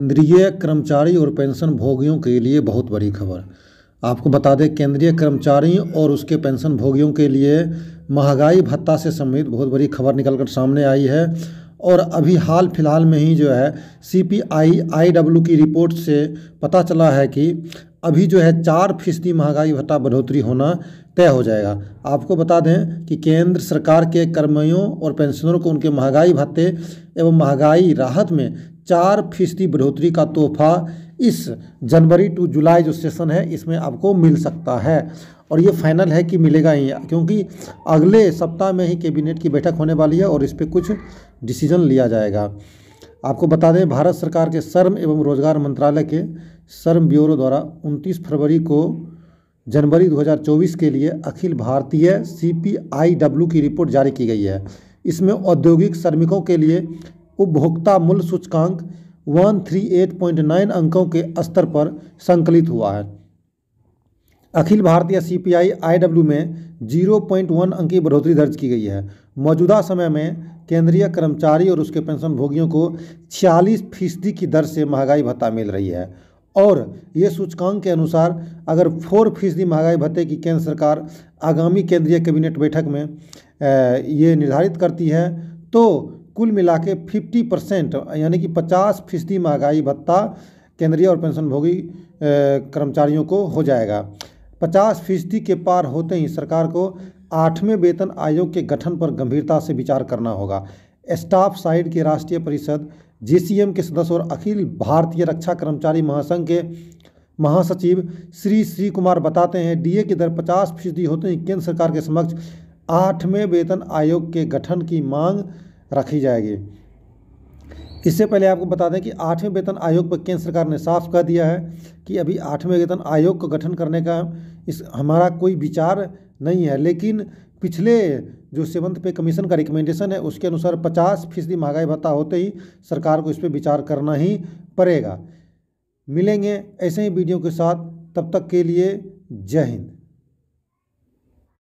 केंद्रीय कर्मचारी और पेंशन भोगियों के लिए बहुत बड़ी खबर आपको बता दें केंद्रीय कर्मचारी और उसके पेंशन भोगियों के लिए महंगाई भत्ता से संबंधित बहुत बड़ी खबर निकल कर सामने आई है और अभी हाल फिलहाल में ही जो है C P I I W की रिपोर्ट से पता चला है कि अभी जो है चार फीसदी महंगाई भत्ता बढ़ोतरी होना तय हो जाएगा आपको बता दें कि केंद्र सरकार के कर्मियों और पेंशनरों को उनके महंगाई भत्ते एवं महंगाई राहत में चार फीसदी बढ़ोतरी का तोहफा इस जनवरी टू जुलाई जो सेशन है इसमें आपको मिल सकता है और ये फाइनल है कि मिलेगा ही क्योंकि अगले सप्ताह में ही कैबिनेट की बैठक होने वाली है और इस पर कुछ डिसीजन लिया जाएगा आपको बता दें भारत सरकार के श्रम एवं रोजगार मंत्रालय के श्रम ब्यूरो द्वारा 29 फरवरी को जनवरी 2024 के लिए अखिल भारतीय सी की रिपोर्ट जारी की गई है इसमें औद्योगिक श्रमिकों के लिए उपभोक्ता मूल्य सूचकांक 138.9 अंकों के स्तर पर संकलित हुआ है अखिल भारतीय सीपीआई आईडब्ल्यू में 0.1 अंक की बढ़ोतरी दर्ज की गई है मौजूदा समय में केंद्रीय कर्मचारी और उसके पेंशनभोगियों को छियालीस फीसदी की दर से महंगाई भत्ता मिल रही है और ये सूचकांक के अनुसार अगर फोर फीसदी महंगाई भत्ते की केंद्र सरकार आगामी केंद्रीय कैबिनेट बैठक में ये निर्धारित करती है तो कुल मिला के फिफ्टी परसेंट यानी कि पचास फीसदी महंगाई भत्ता केंद्रीय और पेंशनभोगी कर्मचारियों को हो जाएगा पचास फीसदी के पार होते ही सरकार को आठवें वेतन आयोग के गठन पर गंभीरता से विचार करना होगा स्टाफ साइड के राष्ट्रीय परिषद जेसीएम के सदस्य और अखिल भारतीय रक्षा कर्मचारी महासंघ के महासचिव श्री श्री कुमार बताते हैं डीए की दर पचास फीसदी होते ही केंद्र सरकार के समक्ष आठवें वेतन आयोग के गठन की मांग रखी जाएगी इससे पहले आपको बता दें कि आठवें वेतन आयोग पर केंद्र सरकार ने साफ कह दिया है कि अभी आठवें वेतन आयोग का गठन करने का इस हमारा कोई विचार नहीं है लेकिन पिछले जो सेवंथ पे कमीशन का रिकमेंडेशन है उसके अनुसार पचास फीसदी महंगाई भत्ता होते ही सरकार को इस पर विचार करना ही पड़ेगा मिलेंगे ऐसे ही वीडियो के साथ तब तक के लिए जय हिंद